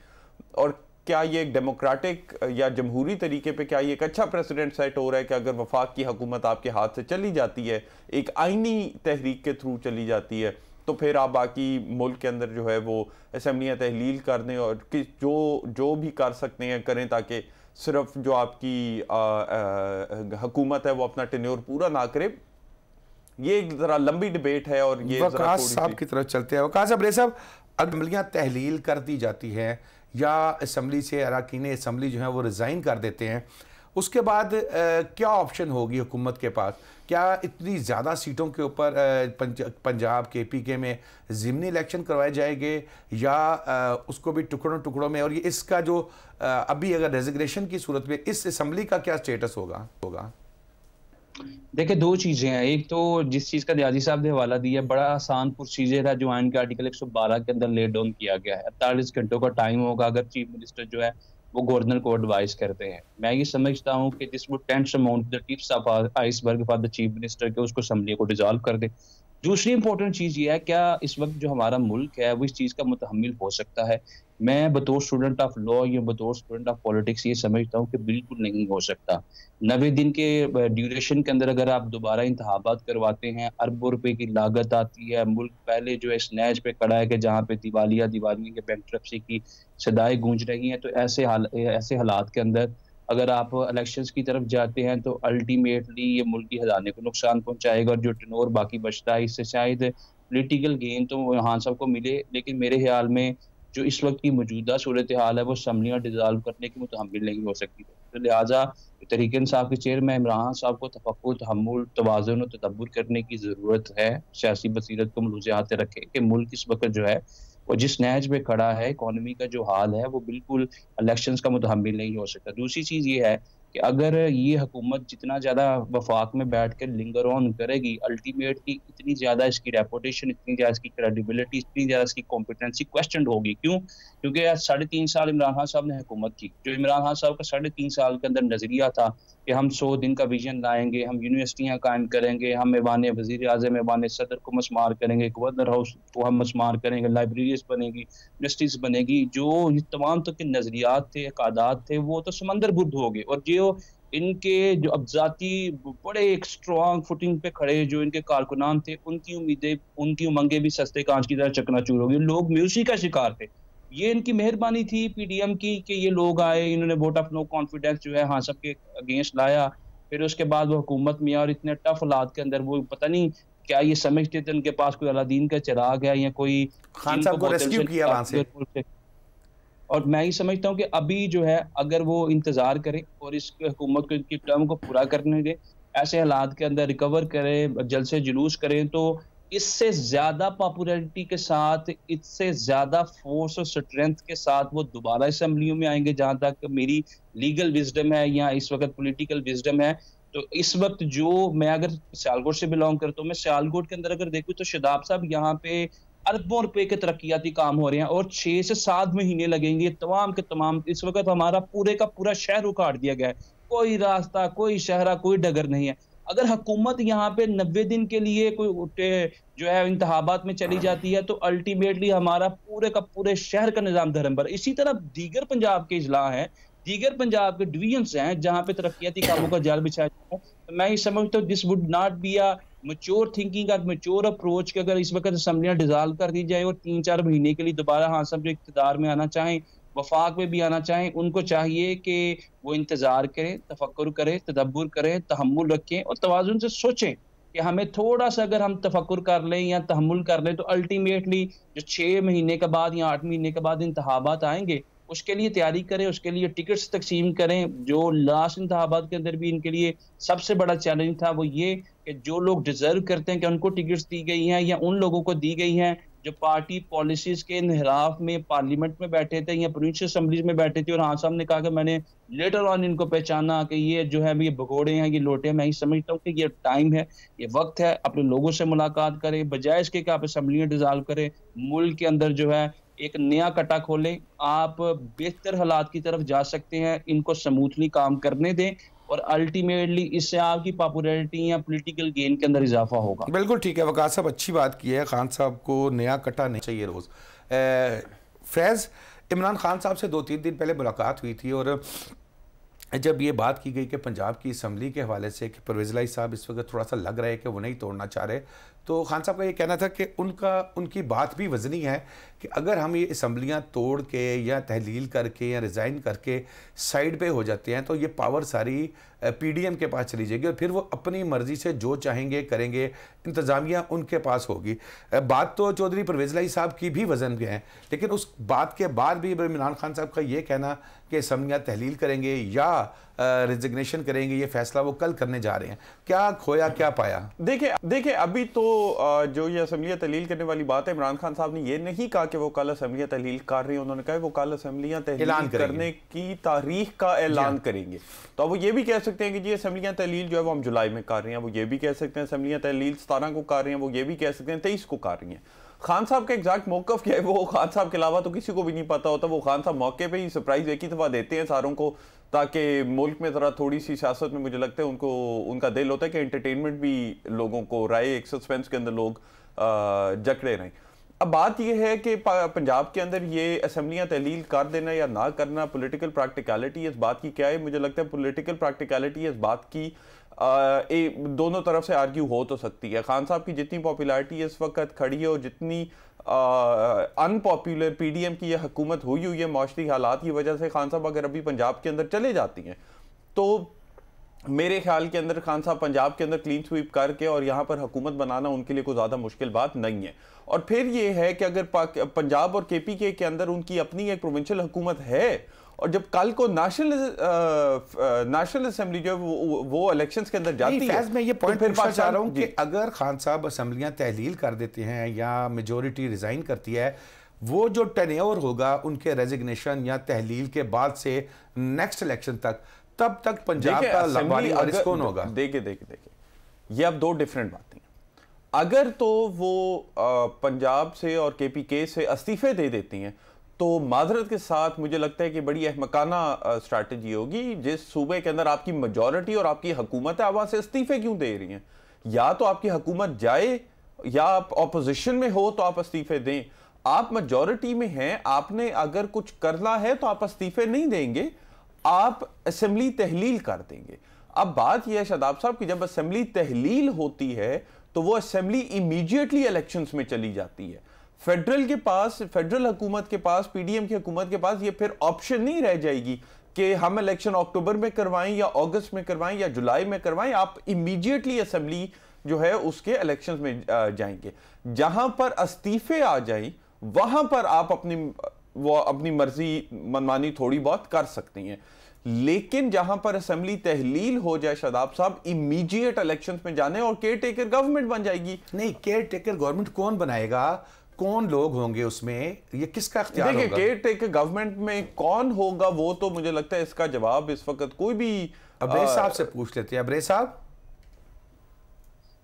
Speaker 2: और क्या ये एक डेमोक्रेटिक या जमहूरी तरीके पे क्या ये एक अच्छा प्रेसिडेंट सेट हो रहा है कि अगर वफाक की हुकूमत आपके हाथ से चली जाती है एक आइनी तहरीक के थ्रू चली जाती है तो फिर आप बाकी मुल्क के अंदर जो है वो असम्बलियाँ तहलील कर दें और कि जो जो भी कर सकते हैं करें ताकि सिर्फ जो आपकी हुकूमत है वो अपना टेन्योर पूरा ना करे ये एक ज़रा लंबी डिबेट है और ये वकास साहब की
Speaker 1: तरफ चलते हैं वकास साहब साहब असम्बलियाँ तहलील कर दी जाती हैं या असम्बली से अरकान असम्बली जो है वो रिज़ाइन कर देते हैं उसके बाद आ, क्या ऑप्शन होगी हुकूमत के पास क्या इतनी ज़्यादा सीटों के ऊपर पंजाब के पी के में ज़िमनी इलेक्शन करवाए जाएंगे या उसको भी टुकड़ों टुकड़ों में और ये इसका जो अभी अगर रेजिग्नेशन की सूरत में इस असम्बली का क्या स्टेटस होगा होगा
Speaker 3: देखिए दो चीजें हैं एक तो जिस चीज का दयाजी साहब ने हवाला दिया बड़ा आसान प्रोसीजर है जो आइन के आर्टिकल 112 के अंदर ले डाउन किया गया है अड़तालीस घंटों का टाइम होगा अगर चीफ मिनिस्टर जो है वो गवर्नर को एडवाइस करते हैं मैं ये समझता हूँ कि this would tantamount the tips of iceberg for the chief minister के उसको असम्बली को डिजॉल्व कर दे दूसरी इंपॉर्टेंट चीज़ ये है क्या इस वक्त जो हमारा मुल्क है वो इस चीज़ का मुतहमल हो सकता है मैं बतौर स्टूडेंट ऑफ लॉ या बतौर स्टूडेंट ऑफ पॉलिटिक्स ये समझता हूँ कि बिल्कुल नहीं हो सकता नबे दिन के ड्यूरेशन के अंदर अगर आप दोबारा इंतबात करवाते हैं अरबों रुपए की लागत आती है मुल्क पहले जो है स्नैच पे खड़ा है कि जहाँ पे दिवालिया दिवालिया के बैंक की सदाएं गूंज रही हैं तो ऐसे हाल ऐसे हालात के अंदर अगर आप इलेक्शन की तरफ जाते हैं तो अल्टीमेटली ये मुल्क की हजाने को नुकसान पहुंचाएगा और जो टनोर बाकी बचता है इससे शायद पोलिटिकल गेन तो यहाँ सबको मिले लेकिन मेरे ख्याल में जो इस वक्त की मौजूदा सूरत हाल है वो असम्बलियाँ डिजॉल्व करने की मुतहमल नहीं हो सकती तो लिहाजा तरीकन साहब के चेयरमैन इमरान साहब को तफक् तहमुल तोज़न और तदब्बर करने की ज़रूरत है सियासी बसीरत को मलूजियात रखें कि मुल्क इस वक्त जो है और जिस नैज पे खड़ा है इकोनॉमी का जो हाल है वो बिल्कुल इलेक्शंस का मुतहमिल नहीं हो सकता दूसरी चीज़ ये है कि अगर ये हुकूमत जितना ज़्यादा वफाक में बैठ कर लिंगर ऑन करेगी अल्टीमेट की इतनी ज़्यादा इसकी रेपोटेशन इतनी ज़्यादा इसकी क्रेडिबिलिटी इतनी ज़्यादा इसकी कॉम्पिटेंसी क्वेश्चन होगी क्यों क्योंकि साढ़े तीन साल इमरान खान साहब ने हुकूमत की जो इमरान खान साहब का साढ़े तीन साल के अंदर नज़रिया था कि हम सौ दिन का विजन लाएंगे हम यूनिवर्सिटियाँ कायम करेंगे हम एवान वजीर अजम एवान सदर को मसमार करेंगे गवर्नर हाउस को हम मसमार करेंगे लाइब्रेरीज बनेगी यूनिवर्सिटीज़ बनेगी जो तमाम तो के नज़रियात थे अकादात थे वो तो समंदर बुद्ध हो गए और जो इनके जो अफजाती बड़े एक स्ट्रॉन्ग फुटिंग पे खड़े जो इनके कारकुनान थे उनकी उम्मीदें उनकी उमंगें भी सस्ते कांच की तरह चूर हो गई लोग म्यूजिक का शिकार थे ये इनकी मेहरबानी थी पीडीएम की कि ये लोग आए इन्होंने वोट ऑफ नो कॉन्फिडेंस जो है हाँ सबके अगेंस्ट लाया फिर उसके बाद वो हुकूमत में और इतने टफ हालात के अंदर वो पता नहीं क्या ये समझते थे उनके पास कोई अलादीन का चिराग है या कोई खान साहब को रेस्क्यू किया वहां से और मैं ये समझता हूँ कि अभी जो है अगर वो इंतजार करे और इस हुकूमत को इनकी टर्म को पूरा करने दे ऐसे हालात के अंदर रिकवर करें जलसे जुलूस करें तो इससे ज्यादा पॉपुलरिटी के साथ इससे ज्यादा फोर्स और स्ट्रेंथ के साथ वो दोबारा असम्बलियों में आएंगे जहां तक मेरी लीगल विजडम है या इस वक्त पॉलिटिकल विजडम है तो इस वक्त जो मैं अगर सियालकोट से बिलोंग करता हूँ मैं सियालकोट के अंदर अगर देखूँ तो शिदाब साहब यहाँ पे अरबों रुपए के तरक्याती काम हो रहे हैं और छह से सात महीने लगेंगे तमाम के तमाम इस वक्त हमारा पूरे का पूरा शहर उखाड़ दिया गया है कोई रास्ता कोई शहरा कोई डगर नहीं है अगर हुकूमत यहाँ पे नब्बे दिन के लिए कोई जो है इंतबात में चली जाती है तो अल्टीमेटली हमारा पूरे का पूरे शहर का निज़ाम धर्म पर इसी तरह दीगर पंजाब के अजला हैं दीगर पंजाब के डिवीजन्स हैं जहाँ पे तरक्याती कामों का जाल बिछाया जाता है तो मैं ये समझता हूँ this would not be a mature thinking और मच्योर अप्रोच के अगर इस वक्त असम्बलियाँ डिजॉल्व कर दी जाए और तीन चार महीने के लिए दोबारा हाँ सब जो इकतदार में आना चाहें वफाक में भी आना चाहें उनको चाहिए कि वो इंतज़ार करें तफक्र करें तदब्बर करें तहमुल रखें और तोज़ुन से सोचें कि हमें थोड़ा सा अगर हम तफक्र कर लें या तहमुल कर लें तो अल्टीमेटली जो छः महीने के बाद या आठ महीने के बाद इंतबात आएंगे उसके लिए तैयारी करें उसके लिए टिकट्स तकसीम करें जो लास्ट इंतबात के अंदर भी इनके लिए सबसे बड़ा चैलेंज था वो ये कि जो लोग डिज़र्व करते हैं कि उनको टिकट्स दी गई हैं या उन लोगों को दी गई हैं जो पार्टी पॉलिसीज के इनहराफ में पार्लियामेंट में बैठे थे या प्रोविंशियल असम्बलीज में बैठे थे और हाँ साहब ने कहा कि मैंने लेटर ऑन इनको पहचाना कि ये जो है ये भगोड़े हैं ये लोटे हैं मैं ही समझता हूँ कि ये टाइम है ये वक्त है अपने लोगों से मुलाकात करें बजाय इसके कि आप असम्बलियाँ डिजॉल्व करें मुल्क के अंदर जो है एक नया कटा खोलें आप बेहतर हालात की तरफ जा सकते हैं इनको समूथली काम करने दें और अल्टीमेटली इससे आपकी पॉपुलरिटी या पॉलिटिकल गेन के अंदर इजाफा होगा
Speaker 1: बिल्कुल ठीक है वकास साहब अच्छी बात की है खान साहब को नया कटा नहीं चाहिए रोज़ फैज़ इमरान खान साहब से दो तीन दिन पहले मुलाकात हुई थी और जब ये बात की गई कि पंजाब की असम्बली के हवाले से कि परवेज़लाई साहब इस वक्त थोड़ा सा लग रहा है कि वो नहीं तोड़ना चाह रहे तो खान साहब का ये कहना था कि उनका उनकी बात भी वजनी है कि अगर हम ये इसम्बलियाँ तोड़ के या तहलील करके या रिज़ाइन करके साइड पे हो जाते हैं तो ये पावर सारी पीडीएम के पास चली जाएगी और फिर वो अपनी मर्ज़ी से जो चाहेंगे करेंगे इंतज़ामिया उनके पास होगी बात तो चौधरी परवेज लाई साहब की भी वजन के हैं लेकिन उस बात के बाद भी इमरान खान साहब का ये कहना कि इसम्बलियाँ तहलील करेंगे या रिजिग्नेशन करेंगे ये फैसला वो कल करने जा रहे हैं क्या खोया क्या पाया
Speaker 2: देखिए देखिए अभी तो जो ये असम्बलियाँ तहलील करने वाली बात है इमरान खान साहब ने ये नहीं कहा कि वो कल असम्बलियाँ तहलील कर रही हैं उन्होंने कहा वो कल असम्बलियाँ तहलील करने की तारीख का ऐलान हाँ। करेंगे तो अब वो ये भी कह सकते हैं कि जी असम्बलियाँ तहलील जो है वो हम जुलाई में कर रहे हैं वो ये भी कह सकते हैं असम्बलियाँ तहलील सतारह को कर रहे हैं वो ये भी कह सकते हैं तेईस को कर रही हैं खान साहब का एग्जैक्ट मौकफ क्या है वो खान साहब के अलावा तो किसी को भी नहीं पता होता वो खान साहब मौके पे ही सरप्राइज एक ही दफ़ा देते हैं सारों को ताकि मुल्क में ज़रा थोड़ी सी सियासत में मुझे लगता है उनको उनका दिल होता है कि एंटरटेनमेंट भी लोगों को राय एक सस्पेंस के अंदर लोग जकड़े रहें अब बात यह है कि पंजाब के अंदर ये असम्बलियाँ तहलील कर देना या ना करना पॉलिटिकल प्रैक्टिकलिटी इस बात की क्या है मुझे लगता है पॉलिटिकल प्रैक्टिकलिटी इस बात की ए, दोनों तरफ से आर्ग्यू हो तो सकती है खान साहब की जितनी पॉपुलैरिटी इस वक्त खड़ी है और जितनी अनपॉपुलर पीडीएम की यह हुकूमत हुई हुई है माशरी हालात की वजह से खान साहब अगर अभी पंजाब के अंदर चले जाती हैं तो मेरे ख्याल के अंदर खान साहब पंजाब के अंदर क्लीन स्वीप करके और यहाँ पर हुकूमत बनाना उनके लिए कोई ज़्यादा मुश्किल बात नहीं है और फिर ये है कि अगर पंजाब और के पी के अंदर उनकी अपनी एक प्रोविंशियल हुकूमत है और जब कल को नेशनल नेशनल असेंबली जो है वो वो इलेक्शंस के अंदर जाती है मैं ये पॉइंट तो पूछना चाह रहा
Speaker 1: हूँ कि अगर खान साहब असम्बलियाँ तहलील कर देते हैं या मेजोरिटी रिज़ाइन करती है वो जो टनओवर होगा उनके रेजिग्नेशन या तहलील के बाद से
Speaker 2: नेक्स्ट इलेक्शन तक तब तक पंजाब का लंबाई वारिस कौन होगा देखिए देखिए देखिए ये अब दो डिफरेंट बातें अगर तो वो पंजाब से और के पी के से इस्तीफे दे देती हैं तो माजरत के साथ मुझे लगता है कि बड़ी अहमकाना स्ट्रैटेजी होगी जिस सूबे के अंदर आपकी मजॉरिटी और आपकी हुकूमत है आवाज़ इस्तीफ़े क्यों दे रही हैं या तो आपकी हुकूमत जाए या आप अपोजिशन में हो तो आप इस्तीफ़े दें आप मेजोरिटी में हैं आपने अगर कुछ करना है तो आप इस्तीफ़े नहीं देंगे आप असम्बली तहलील कर देंगे अब बात यह है शदाब साहब कि जब असम्बली तहलील होती है तो वो असम्बली इमीडिएटली इलेक्शंस में चली जाती है फेडरल के पास फेडरल हुकूमत के पास पीडीएम की हुकूमत के पास ये फिर ऑप्शन नहीं रह जाएगी कि हम इलेक्शन अक्टूबर में करवाएं या अगस्त में करवाएं या जुलाई में करवाएं आप इमीडिएटली असेंबली जो है उसके इलेक्शंस में जाएंगे जहां पर इस्तीफे आ जाएं वहां पर आप अपनी वो अपनी मर्जी मनमानी थोड़ी बहुत कर सकती हैं लेकिन जहां पर असेंबली तहलील हो जाए शदाब साहब इमीडिएट इलेक्शंस में जाने और केयर टेकर गवर्नमेंट बन जाएगी नहीं केयर टेकर गवर्नमेंट कौन बनाएगा कौन
Speaker 1: लोग होंगे उसमें ये किसका अख्तियार देखिए केयर
Speaker 2: टेकर गवर्नमेंट में कौन होगा वो तो मुझे लगता है इसका जवाब इस वक्त कोई भी अबरे साहब से पूछ लेते हैं अबरे साहब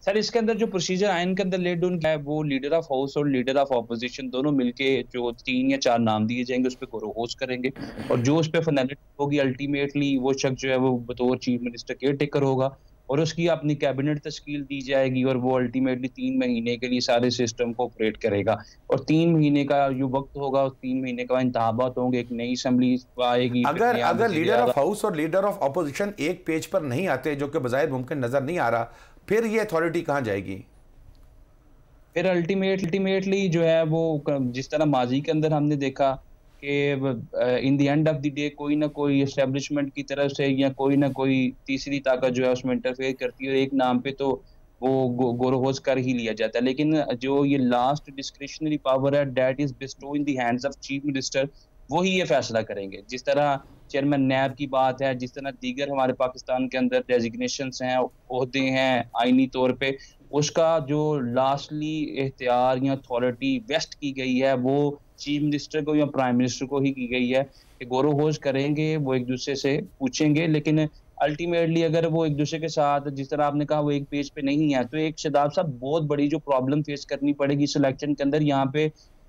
Speaker 3: सर इसके अंदर जो प्रोसीजर आयन के अंदर लेट डाउन है वो लीडर ऑफ हाउस और लीडर ऑफ ऑपोजिशन दोनों मिलके जो तीन या चार नाम दिए जाएंगे उस पर होस्ट करेंगे और जो उस पर फाइनलिटी होगी अल्टीमेटली वो शख्स जो है वो बतौर चीफ मिनिस्टर केयर टेकर होगा और उसकी अपनी कैबिनेट तश्कील दी जाएगी और वो अल्टीमेटली तीन महीने के लिए सारे सिस्टम को ऑपरेट करेगा और तीन महीने का जो वक्त होगा उस तीन महीने का इंतबात होंगे एक नई असम्बली आएगी अगर अगर लीडर ऑफ
Speaker 1: हाउस और लीडर ऑफ अपोजिशन एक पेज पर नहीं आते जो कि बाहर मुमकिन नजर नहीं आ रहा फिर ये अथॉरिटी कहाँ जाएगी
Speaker 3: फिर अल्टीमेट अल्टीमेटली जो है वो जिस तरह माजी के अंदर हमने देखा कि in the end of the day कोई ना कोई एस्टेब्लिशमेंट की तरफ से या कोई ना कोई तीसरी ताकत जो है उसमें इंटरफेयर करती है और एक नाम पे तो वो गो, गोरोहोज कर ही लिया जाता है लेकिन जो ये लास्ट डिस्क्रिशनरी पावर है that is bestowed in the hands of chief minister वही ये फैसला करेंगे जिस तरह चेयरमैन नैब की बात है जिस तरह दीगर हमारे पाकिस्तान के अंदर डेजिग्नेशन हैं अहदे हैं आइनी तौर पे उसका जो लास्टली एहतियार या अथॉरिटी वेस्ट की गई है वो चीफ मिनिस्टर को या प्राइम मिनिस्टर को ही की गई है कि गौरव होश करेंगे वो एक दूसरे से पूछेंगे लेकिन अल्टीमेटली अगर वो एक दूसरे के साथ जिस तरह आपने कहा वो एक पेज पे नहीं है तो एक शदाब साहब बहुत बड़ी जो प्रॉब्लम फेस करनी पड़ेगी इस इलेक्शन के अंदर यहाँ पे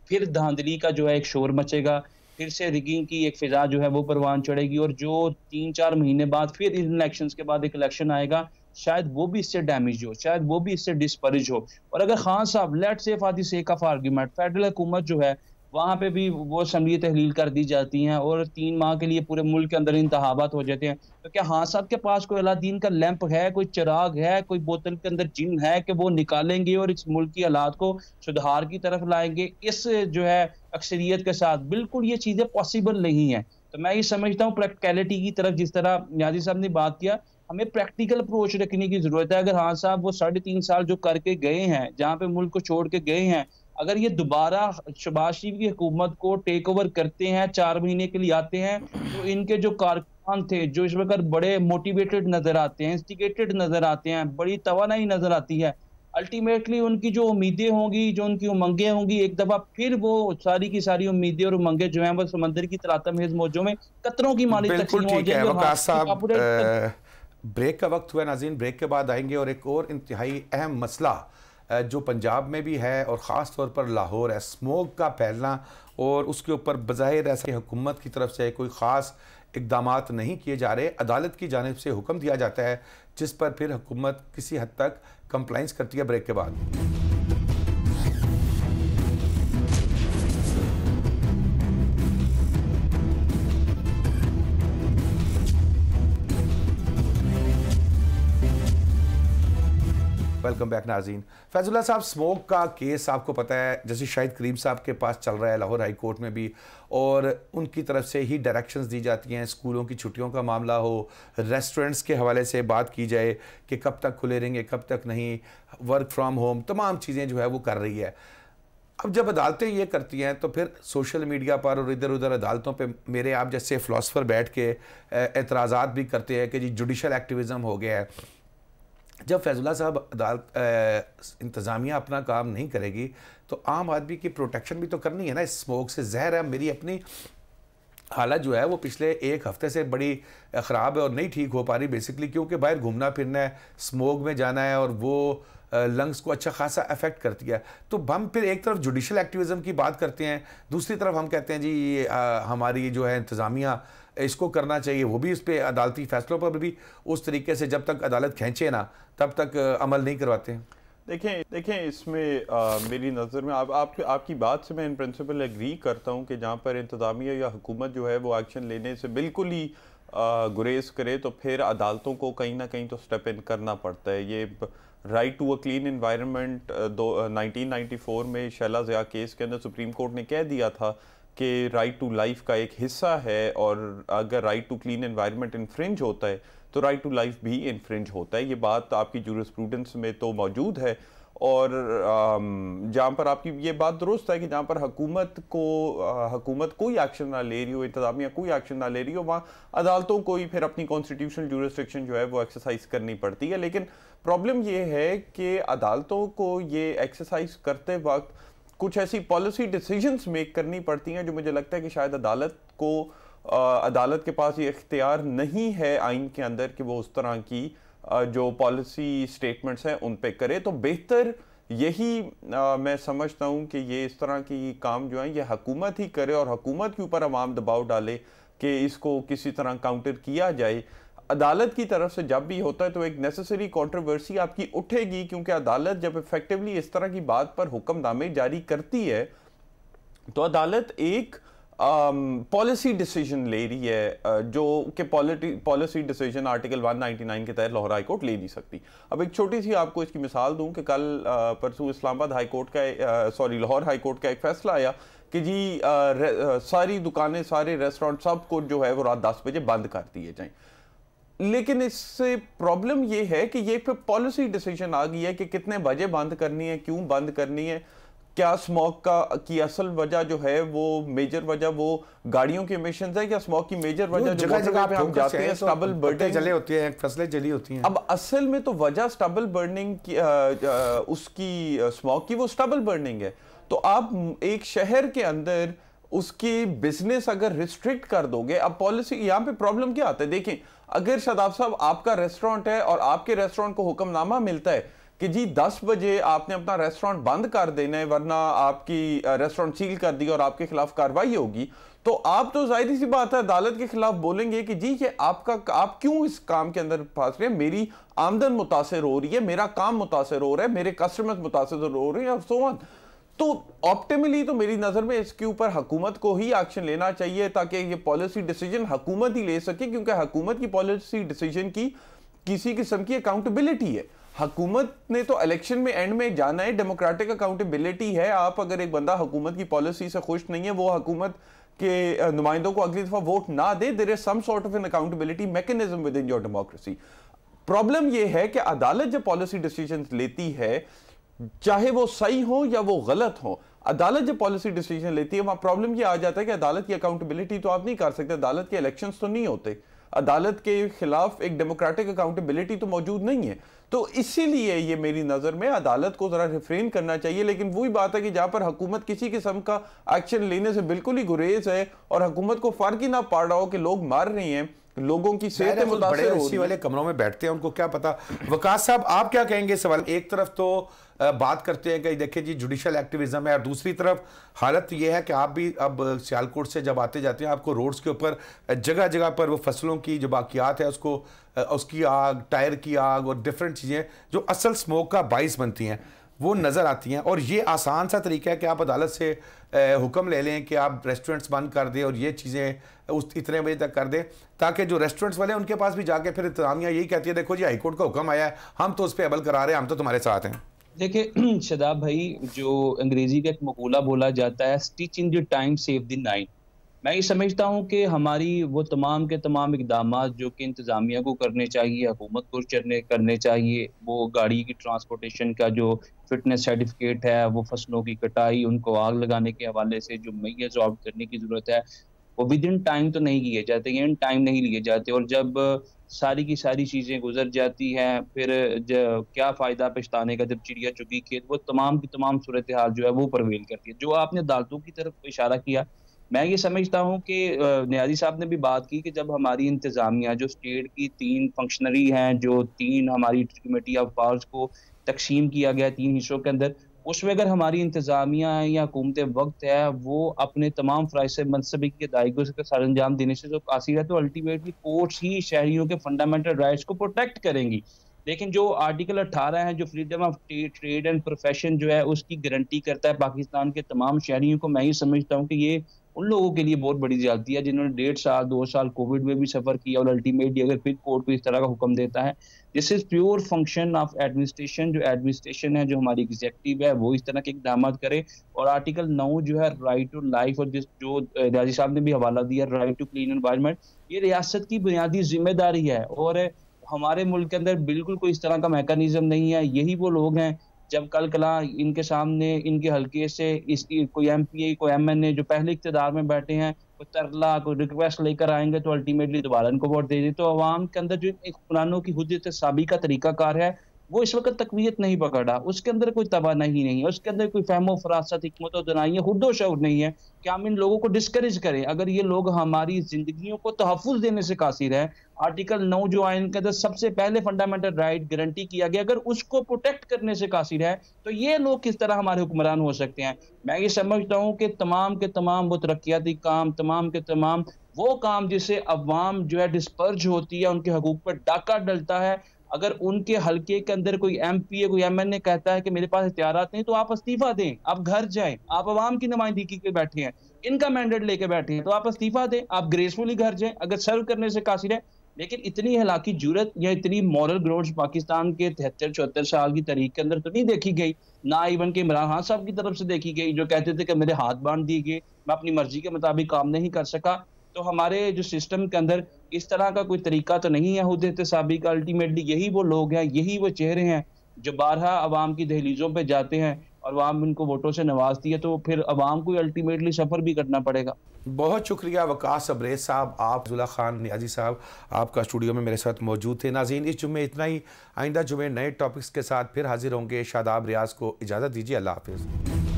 Speaker 3: फिर धांधली का जो है एक शोर मचेगा फिर से रिगिंग की एक फिजा जो है वो परवान चढ़ेगी और जो तीन चार महीने बाद फिर इन इलेक्शन के बाद एक इलेक्शन आएगा शायद वो भी इससे डैमेज हो शायद वो भी इससे डिस्परेज हो और अगर खान साहब लेट से फॉर ऑफ आर्ग्यूमेंट फेडरल हुकूमत जो है वहाँ पे भी वो असम्बली तहलील कर दी जाती हैं और तीन माह के लिए पूरे मुल्क के अंदर इंतहाबात हो जाते हैं तो क्या हाँ साहब के पास कोई अलादीन का लैंप है कोई चिराग है कोई बोतल के अंदर जिन है कि वो निकालेंगे और इस मुल्क की हालात को सुधार की तरफ लाएंगे इस जो है अक्सरियत के साथ बिल्कुल ये चीज़ें पॉसिबल नहीं है तो मैं ये समझता हूँ प्रैक्टिकलिटी की तरफ जिस तरह न्याजी साहब ने बात किया हमें प्रैक्टिकल अप्रोच रखने की जरूरत है अगर हाँ साहब वो साढ़े तीन साल जो करके गए हैं जहाँ पे मुल्क को छोड़ के गए हैं अगर ये दोबारा शबाज शरीफ की हुकूमत को टेक ओवर करते हैं चार महीने के लिए आते हैं तो इनके जो कारकुनान थे जो इस वक्त बड़े मोटिवेटेड नजर आते हैं इंस्टिगेटेड नजर आते हैं बड़ी तोानाई नजर आती है अल्टीमेटली उनकी जो उम्मीदें होंगी जो उनकी उमंगें होंगी एक दफ़ा फिर वो सारी की सारी उम्मीदें और उमंगें जो हैं वो समंदर की तलातम हिज मौजों में कतरों की मानी
Speaker 1: ब्रेक का वक्त हुआ नाजीन ब्रेक के बाद आएंगे और एक और इंतहाई अहम मसला जो पंजाब में भी है और ख़ास तौर पर लाहौर है स्मोक का फैलना और उसके ऊपर बज़ाहिर ऐसे हुकूमत की तरफ से कोई ख़ास इकदाम नहीं किए जा रहे अदालत की जानब से हुक्म दिया जाता है जिस पर फिर हुकूमत किसी हद तक कंप्लाइंस करती है ब्रेक के बाद वेलकम बैक नाजीन फैजुल्ला साहब स्मोक का केस आपको पता है जैसे शाहिद करीम साहब के पास चल रहा है लाहौर हाई कोर्ट में भी और उनकी तरफ से ही डायरेक्शंस दी जाती हैं स्कूलों की छुट्टियों का मामला हो रेस्टोरेंट्स के हवाले से बात की जाए कि कब तक खुले रहेंगे कब तक नहीं वर्क फ्राम होम तमाम चीज़ें जो है वो कर रही है अब जब अदालतें ये करती हैं तो फिर सोशल मीडिया पर और इधर उधर अदालतों पे मेरे आप जैसे फ़िलासफ़र बैठ के एतराज़ात भी करते हैं कि जी जुडिशल एक्टिविज़म हो गया है जब फैजुल्ला साहब अदालत इंतज़ामिया अपना काम नहीं करेगी तो आम आदमी की प्रोटेक्शन भी तो करनी है ना स्मोक से जहर है मेरी अपनी हालत जो है वो पिछले एक हफ्ते से बड़ी ख़राब है और नहीं ठीक हो पा रही बेसिकली क्योंकि बाहर घूमना फिरना है स्मोक में जाना है और वो लंग्स को अच्छा खासा अफेक्ट करती है तो हम फिर एक तरफ जुडिशल एक्टिविज़म की बात करते हैं दूसरी तरफ हम कहते हैं जी ये हमारी जो है इंतज़ामिया इसको करना चाहिए वो भी इस पर अदालती फैसलों पर भी उस तरीके से जब तक अदालत खींचे ना तब तक अमल नहीं करवाते हैं
Speaker 2: देखें देखें इसमें मेरी नज़र में आप, आप आपकी बात से मैं इन प्रिंसिपल एग्री करता हूँ कि जहाँ पर इंतज़ामिया या हुकूमत जो है वो एक्शन लेने से बिल्कुल ही गुरेज करे तो फिर अदालतों को कहीं ना कहीं तो स्टेप इन करना पड़ता है ये right to a clean environment दो नाइनटीन नाइन्टी फोर में शैला ज़िया केस के अंदर सुप्रीम कोर्ट ने कह दिया था के राइट टू लाइफ का एक हिस्सा है और अगर right to clean environment infringe होता है तो राइट टू लाइफ भी इन्फ्रिंज होता है ये बात आपकी जूरिस्प्रूडेंस में तो मौजूद है और जहाँ पर आपकी ये बात दुरुस्त है कि जहाँ पर हकूमत को हकूमत कोई एक्शन ना ले रही हो इंतजामिया कोई एक्शन ना ले रही हो वहाँ अदालतों को ही फिर अपनी कॉन्स्टिट्यूशनल जूरिस्ट्रिक्शन जो है वो एक्सरसाइज करनी पड़ती है लेकिन प्रॉब्लम ये है कि अदालतों को ये एक्सरसाइज करते वक्त कुछ ऐसी पॉलिसी डिसीजंस मेक करनी पड़ती हैं जो मुझे लगता है कि शायद अदालत को आ, अदालत के पास ये इख्तियार नहीं है आइन के अंदर कि वो उस तरह की आ, जो पॉलिसी स्टेटमेंट्स हैं उन पे करे तो बेहतर यही आ, मैं समझता हूँ कि ये इस तरह की काम जो है ये हकूमत ही करे और हकूमत के ऊपर आवाम दबाव डाले कि इसको किसी तरह काउंटर किया जाए अदालत की तरफ से जब भी होता है तो एक नेसेसरी कंट्रोवर्सी आपकी उठेगी क्योंकि अदालत जब इफेक्टिवली इस तरह की बात पर हुक्मनामे जारी करती है तो अदालत एक पॉलिसी डिसीजन ले रही है जो कि पॉलिसी डिसीजन आर्टिकल 199 के तहत लाहौर हाई कोर्ट ले नहीं सकती अब एक छोटी सी आपको इसकी मिसाल दूं कि कल परसों इस्लामाबाद हाई कोर्ट का सॉरी लाहौर हाई कोर्ट का एक फैसला आया कि जी आ, रे, आ, सारी दुकानें सारे रेस्टोरेंट सब कुछ जो है वो रात दस बजे बंद कर दिए जाए लेकिन इससे प्रॉब्लम ये है कि ये फिर पॉलिसी डिसीजन आ गई है कि कितने बजे बंद करनी है क्यों बंद करनी है क्या स्मॉक का की असल वजह जो है वो मेजर वजह वो गाड़ियों के मिशन है या स्मॉक की मेजर वजह जगह जगह पे हम जाते हैं स्टबल तो बर्निंग जले होती है फसलें जली होती हैं अब असल में तो वजह स्टबल बर्निंग की आ, आ, उसकी स्मॉक की वो स्टबल बर्निंग है तो आप एक शहर के अंदर उसकी बिजनेस अगर रिस्ट्रिक्ट कर दोगे अब पॉलिसी यहाँ पे प्रॉब्लम क्या आता है देखें अगर शदाब साहब आपका रेस्टोरेंट है और आपके रेस्टोरेंट को हुक्मनामा मिलता है कि जी 10 बजे आपने अपना रेस्टोरेंट बंद कर देना है वरना आपकी रेस्टोरेंट सील कर दी और आपके खिलाफ कार्रवाई होगी तो आप तो जाहिर सी बात है अदालत के खिलाफ बोलेंगे कि जी ये आपका आप क्यों इस काम के अंदर फंस रहे हैं मेरी आमदन मुतासर हो रही है मेरा काम मुतासर हो रहा है मेरे कस्टमर मुतासर हो रहे हैं और सोवन so तो ऑप्टिमली तो मेरी नज़र में इसके ऊपर हकूमत को ही एक्शन लेना चाहिए ताकि ये पॉलिसी डिसीजन हकूमत ही ले सके क्योंकि हकूमत की पॉलिसी डिसीजन की किसी किस्म की अकाउंटेबिलिटी है हकूमत ने तो इलेक्शन में एंड में जाना है डेमोक्रेटिक अकाउंटेबिलिटी है आप अगर एक बंदा हुकूमत की पॉलिसी से खुश नहीं है वो हुकूमत के नुमाइंदों को अगली दफा वोट ना दे there is some sort of an accountability mechanism within your democracy problem यह है कि अदालत जब पॉलिसी डिसीजन लेती है चाहे वो सही हो या वो गलत हो अदालत जब पॉलिसी डिसीजन लेती है वहां प्रॉब्लम ये आ जाता है कि अदालत की अकाउंटेबिलिटी तो आप नहीं कर सकते अदालत के इलेक्शन तो नहीं होते अदालत के खिलाफ एक डेमोक्रेटिक अकाउंटेबिलिटी तो मौजूद नहीं है तो इसीलिए ये मेरी नज़र में अदालत को ज़रा रिफ्रेन करना चाहिए लेकिन वही बात है कि जहां पर हुकूमत किसी किस्म का एक्शन लेने से बिल्कुल ही गुरेज है और हुकूमत को फ़र्क ही ना पड़ रहा हो कि लोग मार रहे हैं लोगों की सेहत मुतासर वाले
Speaker 1: कमरों में बैठते हैं उनको क्या पता वकास साहब आप क्या कहेंगे सवाल एक तरफ तो बात करते हैं कि देखिए जी जुडिशल एक्टिविज्म है और दूसरी तरफ हालत यह है कि आप भी अब सियालकोट से जब आते जाते हैं आपको रोड्स के ऊपर जगह जगह पर वो फसलों की जो बाकियात है उसको उसकी आग टायर की आग और डिफरेंट चीज़ें जो असल स्मोक का बाइस बनती हैं वो नज़र आती हैं और ये आसान सा तरीका है कि आप अदालत से हुक्म ले लें कि आप रेस्टोरेंट्स बंद कर दें और ये चीज़ें उस इतने बजे तक कर दें ताकि जो रेस्टोरेंट्स वाले उनके पास भी जाके फिर इंतजामिया यही कहती है देखो जी हाईकोर्ट का हुक्म आया है हम तो उस पर अमल करा रहे हैं हम तो तुम्हारे साथ हैं
Speaker 3: देखिए <clears throat> शदाब भाई जो अंग्रेजी का एक मकूला बोला जाता है stitch in the time save the nine मैं ये समझता हूँ कि हमारी वो तमाम के तमाम इकदाम जो कि इंतज़ामिया को करने चाहिए हुकूमत को चरने करने चाहिए वो गाड़ी की ट्रांसपोर्टेशन का जो फिटनेस सर्टिफिकेट है वो फसलों की कटाई उनको आग लगाने के हवाले से जो मैय जॉब करने की ज़रूरत है वो विद इन टाइम तो नहीं किए जाते इन टाइम नहीं लिए जाते और जब सारी की सारी चीज़ें गुजर जाती हैं फिर क्या फ़ायदा पछताने का जब चिड़िया चुकी खेत वो तमाम की तमाम सूरत हाल जो है वो प्रवेल करती है जो आपने अदालतों की तरफ इशारा किया मैं ये समझता हूँ कि न्याजी साहब ने भी बात की कि जब हमारी इंतज़ामिया जो स्टेट की तीन फंक्शनरी हैं जो तीन हमारी कमेटी ऑफ पावर्स को तकसीम किया गया तीन हिस्सों के अंदर उसमें अगर हमारी इंतज़ामिया है या हुकूमत वक्त है वो अपने तमाम फ्राइज से मनसबी के अदायगी से सर अंजाम देने से जो कासिर है तो अल्टीमेटली कोर्ट्स ही शहरीों के फंडामेंटल राइट्स को प्रोटेक्ट करेंगी लेकिन जो आर्टिकल 18 है जो freedom of trade and profession जो है उसकी गारंटी करता है पाकिस्तान के तमाम शहरीों को मैं ये समझता हूँ कि ये उन लोगों के लिए बहुत बड़ी ज्यादा है जिन्होंने डेढ़ साल दो साल कोविड में भी सफर किया और अल्टीमेटली अगर फिर कोर्ट को इस तरह का हुक्म देता है this is pure function of administration जो एडमिनिस्ट्रेशन है जो हमारी एग्जेक्टिव है वो इस तरह के इकदाम करे और आर्टिकल नौ जो है राइट टू लाइफ और जिस जो राजी साहब ने भी हवाला दिया राइट टू क्लीन एनवायरमेंट ये रियासत की बुनियादी जिम्मेदारी है और हमारे मुल्क के अंदर बिल्कुल कोई इस तरह का मैकानिज्म नहीं है यही वो लोग हैं जब कल कला इनके सामने इनके हल्के से इसकी कोई एम पी कोई एम एन ए जो पहले इकतदार में बैठे हैं कोई तरला कोई रिक्वेस्ट लेकर आएंगे तो अल्टीमेटली दोबारा इनको वोट दे दी तो आवाम के अंदर जो हुक्मरानों की हजरत साबी का तरीकाकार है वो इस वक्त तकवीत नहीं पकड़ा उसके अंदर कोई तबाह नहीं है उसके अंदर कोई फहमो फरासत हमत दनाई है हुदो शौर नहीं है कि हम इन लोगों को डिस्करेज करें अगर ये लोग हमारी जिंदगियों को तहफुज देने से कासिर है आर्टिकल नौ जो आयन के अंदर सबसे पहले फंडामेंटल राइट गारंटी किया गया अगर उसको प्रोटेक्ट करने से कासिर है तो ये लोग किस तरह हमारे हुक्मरान हो सकते हैं मैं ये समझता हूँ कि तमाम के तमाम वो तरक्याती काम तमाम के तमाम वो काम जिसे अवाम जो है डिस्पर्ज होती है उनके हकूक पर डाका डलता है अगर उनके हलके के अंदर कोई एम पी ए कोई एम एन ए कहता है कि मेरे पास हथियार नहीं तो आप इस्तीफा दें आप घर जाएं आप आवाम की नुमाइंदगी के बैठे हैं इनका मैंडेट लेके बैठे हैं तो आप इस्तीफा दें आप ग्रेसफुली घर जाएं अगर सर्व करने से कासिर है लेकिन इतनी हलाकी जरूरत या इतनी मॉरल ग्रोथ पाकिस्तान के तिहत्तर चौहत्तर साल की तारीख के अंदर तो नहीं देखी गई ना इवन के इमरान खान साहब की तरफ से देखी गई जो कहते थे कि मेरे हाथ बांध दिए गए मैं अपनी मर्जी के मुताबिक काम नहीं कर सका तो हमारे जो सिस्टम के अंदर इस तरह का कोई तरीका तो नहीं है हदत साबिक का अल्टीमेटली यही वो लोग हैं यही वो चेहरे हैं जो बारह आवाम की दहलीजों पर जाते हैं और आवाम इनको वोटों से नवाजती है तो फिर आवाम को
Speaker 1: अल्टीमेटली सफ़र भी करना पड़ेगा बहुत शुक्रिया वकास अब्रेज साहब आप जुला खान न्याजी साहब आपका स्टूडियो में मेरे साथ मौजूद थे नाजीन इस जुमे इतना ही आइंदा जुमे नए टॉपिक्स के साथ फिर हाजिर होंगे शादाब रियाज को इजाज़त दीजिए अल्लाह हाफिज़